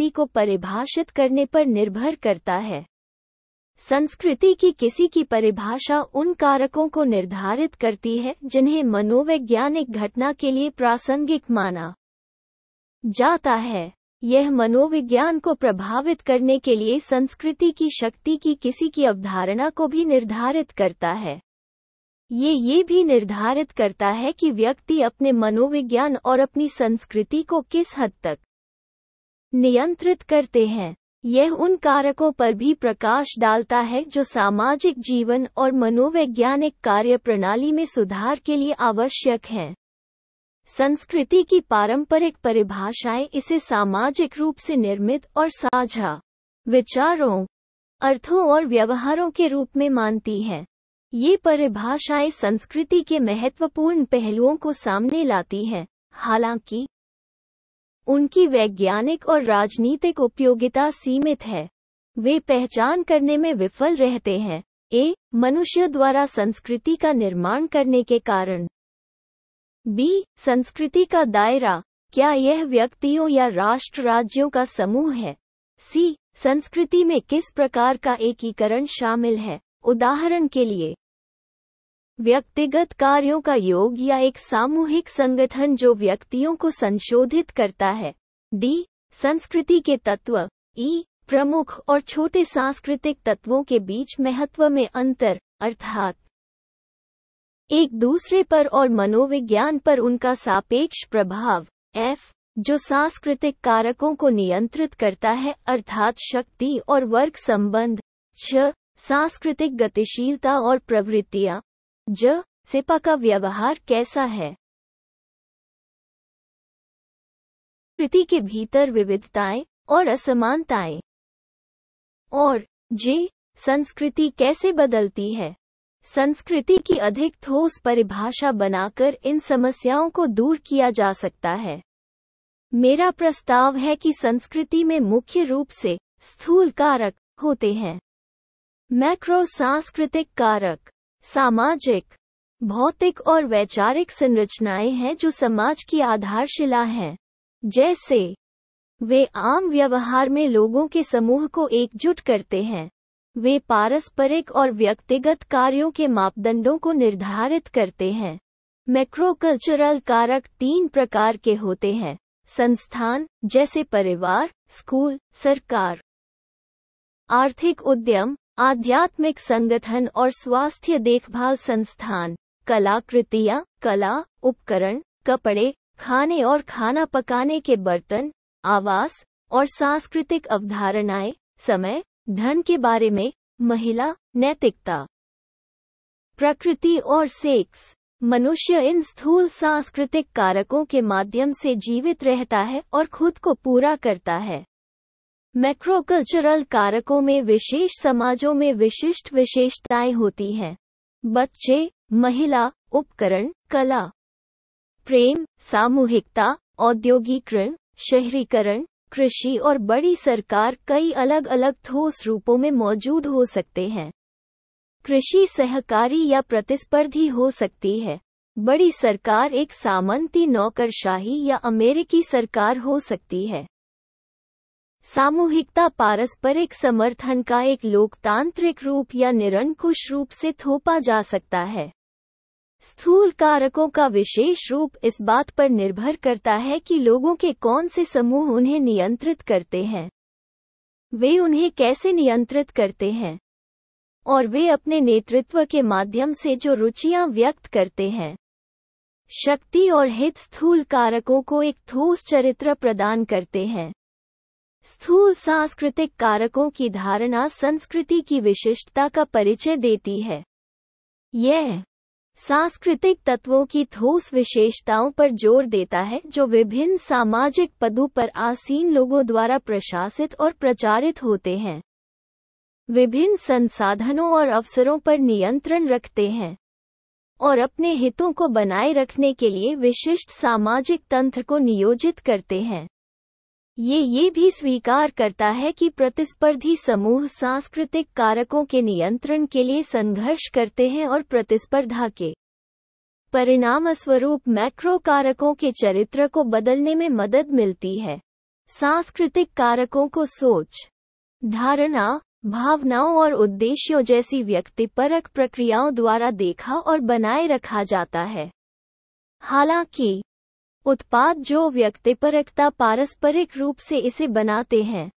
व्यक्ति को परिभाषित करने पर निर्भर करता है संस्कृति की किसी की परिभाषा उन कारकों को निर्धारित करती है जिन्हें मनोवैज्ञानिक घटना के लिए प्रासंगिक माना जाता है यह मनोविज्ञान को प्रभावित करने के लिए संस्कृति की शक्ति की किसी की अवधारणा को भी निर्धारित करता है ये ये भी निर्धारित करता है कि व्यक्ति अपने मनोविज्ञान और अपनी संस्कृति को किस हद तक नियंत्रित करते हैं यह उन कारकों पर भी प्रकाश डालता है जो सामाजिक जीवन और मनोवैज्ञानिक कार्य प्रणाली में सुधार के लिए आवश्यक हैं संस्कृति की पारंपरिक परिभाषाएं इसे सामाजिक रूप से निर्मित और साझा विचारों अर्थों और व्यवहारों के रूप में मानती हैं ये परिभाषाएं संस्कृति के महत्वपूर्ण पहलुओं को सामने लाती हैं हालांकि उनकी वैज्ञानिक और राजनीतिक उपयोगिता सीमित है वे पहचान करने में विफल रहते हैं ए मनुष्य द्वारा संस्कृति का निर्माण करने के कारण बी संस्कृति का दायरा क्या यह व्यक्तियों या राष्ट्र राज्यों का समूह है सी संस्कृति में किस प्रकार का एकीकरण शामिल है उदाहरण के लिए व्यक्तिगत कार्यों का योग या एक सामूहिक संगठन जो व्यक्तियों को संशोधित करता है डी संस्कृति के तत्व ई प्रमुख और छोटे सांस्कृतिक तत्वों के बीच महत्व में अंतर अर्थात एक दूसरे पर और मनोविज्ञान पर उनका सापेक्ष प्रभाव एफ जो सांस्कृतिक कारकों को नियंत्रित करता है अर्थात शक्ति और वर्ग संबंध छ सांस्कृतिक गतिशीलता और प्रवृत्तियां ज सिपा का व्यवहार कैसा है कृति के भीतर विविधताएं और असमानताएं और जे संस्कृति कैसे बदलती है संस्कृति की अधिक ठोस परिभाषा बनाकर इन समस्याओं को दूर किया जा सकता है मेरा प्रस्ताव है कि संस्कृति में मुख्य रूप से स्थूल कारक होते हैं मैक्रो सांस्कृतिक कारक सामाजिक भौतिक और वैचारिक संरचनाएं हैं जो समाज की आधारशिला हैं जैसे वे आम व्यवहार में लोगों के समूह को एकजुट करते हैं वे पारस्परिक और व्यक्तिगत कार्यों के मापदंडों को निर्धारित करते हैं मैक्रोकल्चरल कारक तीन प्रकार के होते हैं संस्थान जैसे परिवार स्कूल सरकार आर्थिक उद्यम आध्यात्मिक संगठन और स्वास्थ्य देखभाल संस्थान कलाकृतियाँ कला उपकरण कपड़े खाने और खाना पकाने के बर्तन आवास और सांस्कृतिक अवधारणाएं समय धन के बारे में महिला नैतिकता प्रकृति और सेक्स मनुष्य इन स्थूल सांस्कृतिक कारकों के माध्यम से जीवित रहता है और खुद को पूरा करता है मैक्रोकल्चरल कारकों में विशेष समाजों में विशिष्ट विशेषताएं होती हैं बच्चे महिला उपकरण कला प्रेम सामूहिकता औद्योगिकरण शहरीकरण कृषि और बड़ी सरकार कई अलग अलग ठोस रूपों में मौजूद हो सकते हैं कृषि सहकारी या प्रतिस्पर्धी हो सकती है बड़ी सरकार एक सामंती नौकरशाही या अमेरिकी सरकार हो सकती है सामूहिकता पारस्परिक समर्थन का एक लोकतांत्रिक रूप या निरंकुश रूप से थोपा जा सकता है स्थूल कारकों का विशेष रूप इस बात पर निर्भर करता है कि लोगों के कौन से समूह उन्हें नियंत्रित करते हैं वे उन्हें कैसे नियंत्रित करते हैं और वे अपने नेतृत्व के माध्यम से जो रुचियां व्यक्त करते हैं शक्ति और हित स्थूल कारकों को एक ठोस चरित्र प्रदान करते हैं स्थूल सांस्कृतिक कारकों की धारणा संस्कृति की विशिष्टता का परिचय देती है यह सांस्कृतिक तत्वों की ठोस विशेषताओं पर जोर देता है जो विभिन्न सामाजिक पदों पर आसीन लोगों द्वारा प्रशासित और प्रचारित होते हैं विभिन्न संसाधनों और अवसरों पर नियंत्रण रखते हैं और अपने हितों को बनाए रखने के लिए विशिष्ट सामाजिक तंत्र को नियोजित करते हैं ये ये भी स्वीकार करता है कि प्रतिस्पर्धी समूह सांस्कृतिक कारकों के नियंत्रण के लिए संघर्ष करते हैं और प्रतिस्पर्धा के स्वरूप मैक्रो कारकों के चरित्र को बदलने में मदद मिलती है सांस्कृतिक कारकों को सोच धारणा भावनाओं और उद्देश्यों जैसी व्यक्तिपरक प्रक्रियाओं द्वारा देखा और बनाए रखा जाता है हालांकि उत्पाद जो व्यक्तिपरकता पारस्परिक रूप से इसे बनाते हैं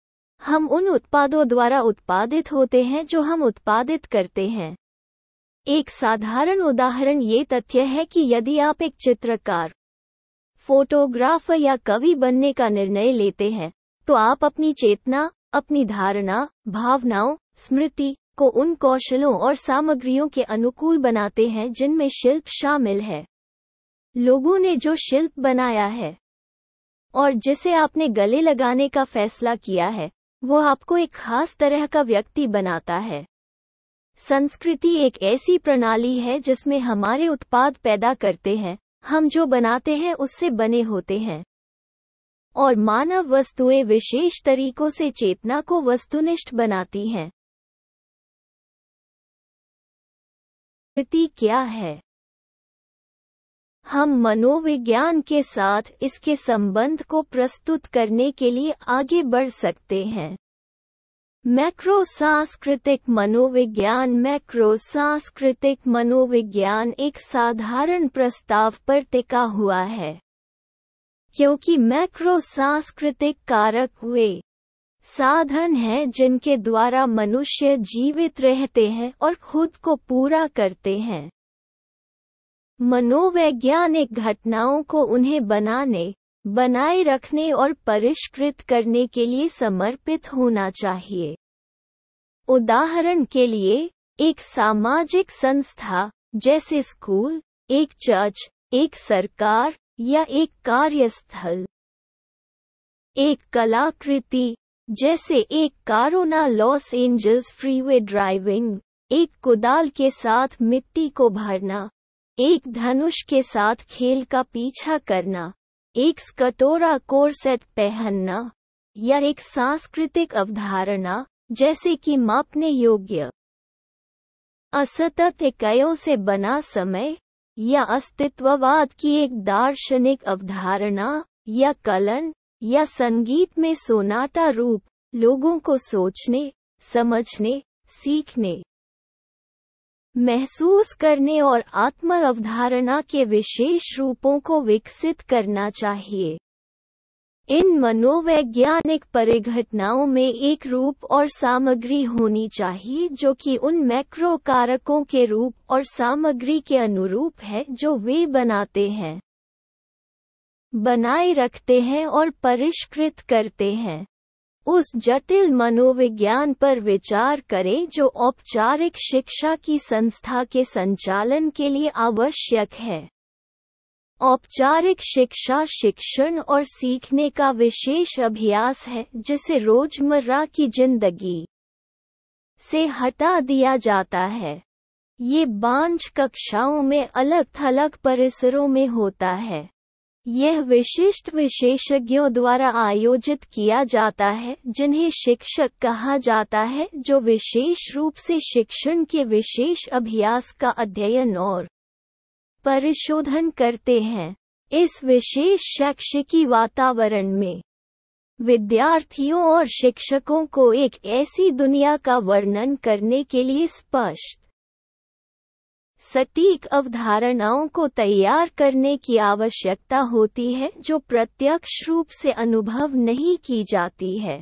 हम उन उत्पादों द्वारा उत्पादित होते हैं जो हम उत्पादित करते हैं एक साधारण उदाहरण ये तथ्य है कि यदि आप एक चित्रकार फोटोग्राफर या कवि बनने का निर्णय लेते हैं तो आप अपनी चेतना अपनी धारणा भावनाओं स्मृति को उन कौशलों और सामग्रियों के अनुकूल बनाते हैं जिनमें शिल्प शामिल है लोगों ने जो शिल्प बनाया है और जिसे आपने गले लगाने का फैसला किया है वो आपको एक खास तरह का व्यक्ति बनाता है संस्कृति एक ऐसी प्रणाली है जिसमें हमारे उत्पाद पैदा करते हैं हम जो बनाते हैं उससे बने होते हैं और मानव वस्तुएं विशेष तरीकों से चेतना को वस्तुनिष्ठ बनाती हैं कृति क्या है हम मनोविज्ञान के साथ इसके संबंध को प्रस्तुत करने के लिए आगे बढ़ सकते हैं मैक्रो सांस्कृतिक मनोविज्ञान मैक्रो सांस्कृतिक मनोविज्ञान एक साधारण प्रस्ताव पर टिका हुआ है क्योंकि मैक्रो सांस्कृतिक कारक हुए साधन हैं जिनके द्वारा मनुष्य जीवित रहते हैं और खुद को पूरा करते हैं मनोवैज्ञानिक घटनाओं को उन्हें बनाने बनाए रखने और परिष्कृत करने के लिए समर्पित होना चाहिए उदाहरण के लिए एक सामाजिक संस्था जैसे स्कूल एक चर्च एक सरकार या एक कार्यस्थल एक कलाकृति जैसे एक कारोना लॉस एंजल्स फ्रीवे ड्राइविंग एक कुदाल के साथ मिट्टी को भरना एक धनुष के साथ खेल का पीछा करना एक स्कटोरा कोरसेट पहनना या एक सांस्कृतिक अवधारणा जैसे कि मापने योग्य असतत इकयों से बना समय या अस्तित्ववाद की एक दार्शनिक अवधारणा या कलन या संगीत में सोनाटा रूप लोगों को सोचने समझने सीखने महसूस करने और आत्म अवधारणा के विशेष रूपों को विकसित करना चाहिए इन मनोवैज्ञानिक परिघटनाओं में एक रूप और सामग्री होनी चाहिए जो कि उन मैक्रो कारकों के रूप और सामग्री के अनुरूप है जो वे बनाते हैं बनाए रखते हैं और परिष्कृत करते हैं उस जटिल मनोविज्ञान पर विचार करें जो औपचारिक शिक्षा की संस्था के संचालन के लिए आवश्यक है औपचारिक शिक्षा शिक्षण और सीखने का विशेष अभ्यास है जिसे रोजमर्रा की जिंदगी से हटा दिया जाता है ये बांझ कक्षाओं में अलग थलग परिसरों में होता है यह विशिष्ट विशेषज्ञों द्वारा आयोजित किया जाता है जिन्हें शिक्षक कहा जाता है जो विशेष रूप से शिक्षण के विशेष अभ्यास का अध्ययन और परिशोधन करते हैं इस विशेष शैक्षिकी वातावरण में विद्यार्थियों और शिक्षकों को एक ऐसी दुनिया का वर्णन करने के लिए स्पष्ट सटीक अवधारणाओं को तैयार करने की आवश्यकता होती है जो प्रत्यक्ष रूप से अनुभव नहीं की जाती है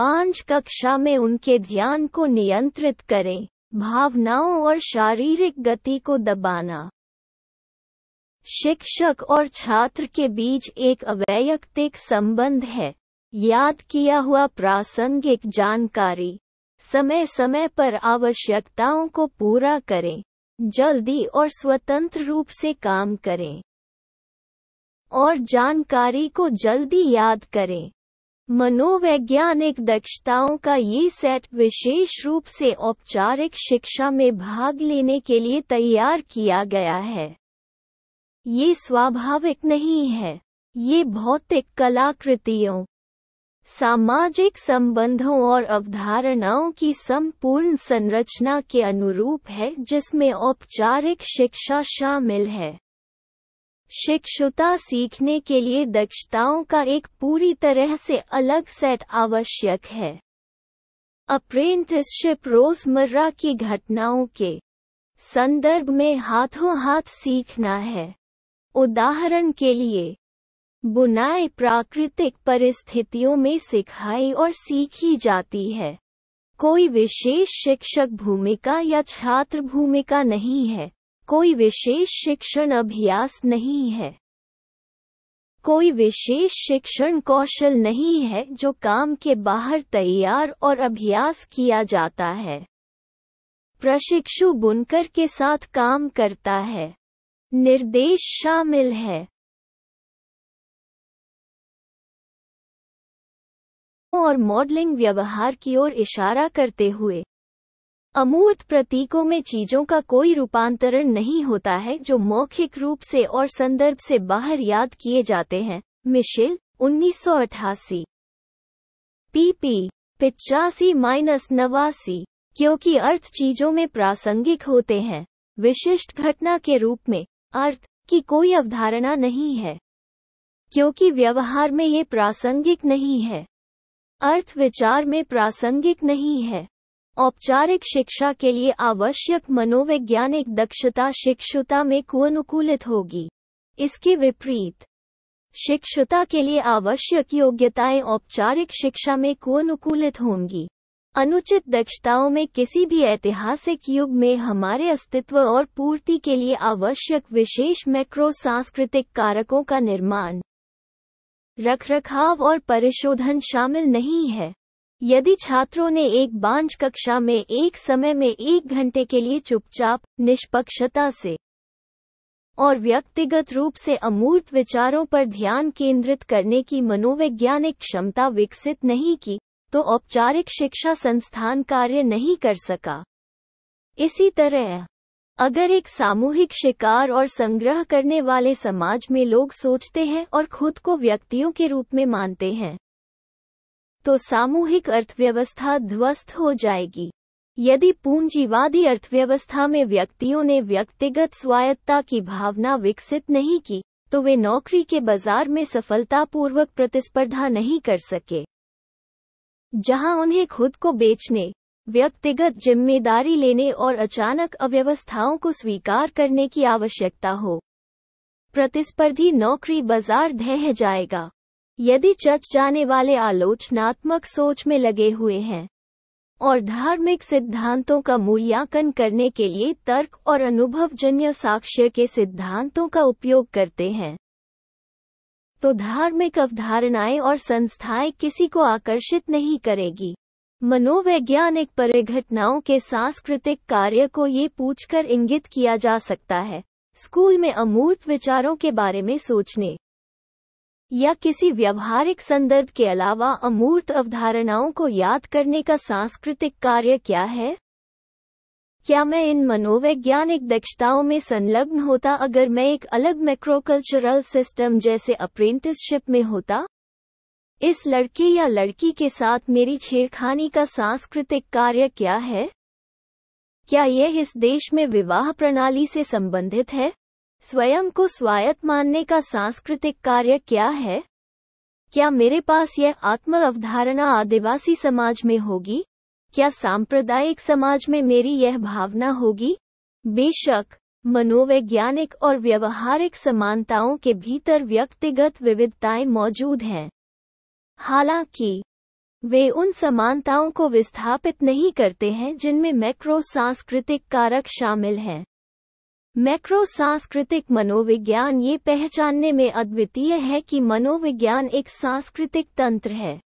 बांझ कक्षा में उनके ध्यान को नियंत्रित करें भावनाओं और शारीरिक गति को दबाना शिक्षक और छात्र के बीच एक अवैयक्तिक संबंध है याद किया हुआ प्रासंगिक जानकारी समय समय पर आवश्यकताओं को पूरा करें जल्दी और स्वतंत्र रूप से काम करें और जानकारी को जल्दी याद करें मनोवैज्ञानिक दक्षताओं का ये सेट विशेष रूप से औपचारिक शिक्षा में भाग लेने के लिए तैयार किया गया है ये स्वाभाविक नहीं है ये भौतिक कलाकृतियों सामाजिक संबंधों और अवधारणाओं की संपूर्ण संरचना के अनुरूप है जिसमें औपचारिक शिक्षा शामिल है शिक्षुता सीखने के लिए दक्षताओं का एक पूरी तरह से अलग सेट आवश्यक है अप्रेंटिसशिप रोजमर्रा की घटनाओं के संदर्भ में हाथों हाथ सीखना है उदाहरण के लिए बुनाई प्राकृतिक परिस्थितियों में सिखाई और सीखी जाती है कोई विशेष शिक्षक भूमिका या छात्र भूमिका नहीं है कोई विशेष शिक्षण अभ्यास नहीं है कोई विशेष शिक्षण कौशल नहीं है जो काम के बाहर तैयार और अभ्यास किया जाता है प्रशिक्षु बुनकर के साथ काम करता है निर्देश शामिल है प्रतीकों और मॉडलिंग व्यवहार की ओर इशारा करते हुए अमूर्त प्रतीकों में चीजों का कोई रूपांतरण नहीं होता है जो मौखिक रूप से और संदर्भ से बाहर याद किए जाते हैं मिशेल उन्नीस सौ अठासी पीपी पिचासी माइनस नवासी क्योंकि अर्थ चीजों में प्रासंगिक होते हैं विशिष्ट घटना के रूप में अर्थ की कोई अवधारणा नहीं है क्योंकि व्यवहार में ये प्रासंगिक नहीं है अर्थ विचार में प्रासंगिक नहीं है औपचारिक शिक्षा के लिए आवश्यक मनोवैज्ञानिक दक्षता शिक्षुता में कुअनुकूलित होगी इसके विपरीत शिक्षुता के लिए आवश्यक योग्यताएं औपचारिक शिक्षा में कुअनुकूलित होंगी अनुचित दक्षताओं में किसी भी ऐतिहासिक युग में हमारे अस्तित्व और पूर्ति के लिए आवश्यक विशेष मैक्रो सांस्कृतिक कारकों का निर्माण रखरखाव और परिशोधन शामिल नहीं है यदि छात्रों ने एक बांझ कक्षा में एक समय में एक घंटे के लिए चुपचाप निष्पक्षता से और व्यक्तिगत रूप से अमूर्त विचारों पर ध्यान केंद्रित करने की मनोवैज्ञानिक क्षमता विकसित नहीं की तो औपचारिक शिक्षा संस्थान कार्य नहीं कर सका इसी तरह अगर एक सामूहिक शिकार और संग्रह करने वाले समाज में लोग सोचते हैं और खुद को व्यक्तियों के रूप में मानते हैं तो सामूहिक अर्थव्यवस्था ध्वस्त हो जाएगी यदि पूंजीवादी अर्थव्यवस्था में व्यक्तियों ने व्यक्तिगत स्वायत्ता की भावना विकसित नहीं की तो वे नौकरी के बाजार में सफलतापूर्वक प्रतिस्पर्धा नहीं कर सके जहां उन्हें खुद को बेचने व्यक्तिगत जिम्मेदारी लेने और अचानक अव्यवस्थाओं को स्वीकार करने की आवश्यकता हो प्रतिस्पर्धी नौकरी बाजार ढह जाएगा यदि चच जाने वाले आलोचनात्मक सोच में लगे हुए हैं और धार्मिक सिद्धांतों का मूल्यांकन करने के लिए तर्क और अनुभवजन्य साक्ष्य के सिद्धांतों का उपयोग करते हैं तो धार्मिक अवधारणाएं और संस्थाएं किसी को आकर्षित नहीं करेगी मनोवैज्ञानिक परिघटनाओं के सांस्कृतिक कार्य को ये पूछकर इंगित किया जा सकता है स्कूल में अमूर्त विचारों के बारे में सोचने या किसी व्यवहारिक संदर्भ के अलावा अमूर्त अवधारणाओं को याद करने का सांस्कृतिक कार्य क्या है क्या मैं इन मनोवैज्ञानिक दक्षताओं में संलग्न होता अगर मैं एक अलग मैक्रोकल्चरल सिस्टम जैसे अप्रेंटिसशिप में होता इस लड़के या लड़की के साथ मेरी छेड़खानी का सांस्कृतिक कार्य क्या है क्या यह इस देश में विवाह प्रणाली से संबंधित है स्वयं को स्वायत्त मानने का सांस्कृतिक कार्य क्या है क्या मेरे पास यह आत्म अवधारणा आदिवासी समाज में होगी क्या सांप्रदायिक समाज में मेरी यह भावना होगी बेशक मनोवैज्ञानिक और व्यवहारिक समानताओं के भीतर व्यक्तिगत विविधताएं मौजूद हैं हालांकि वे उन समानताओं को विस्थापित नहीं करते हैं जिनमें मैक्रो सांस्कृतिक कारक शामिल हैं मैक्रो सांस्कृतिक मनोविज्ञान ये पहचानने में अद्वितीय है कि मनोविज्ञान एक सांस्कृतिक तंत्र है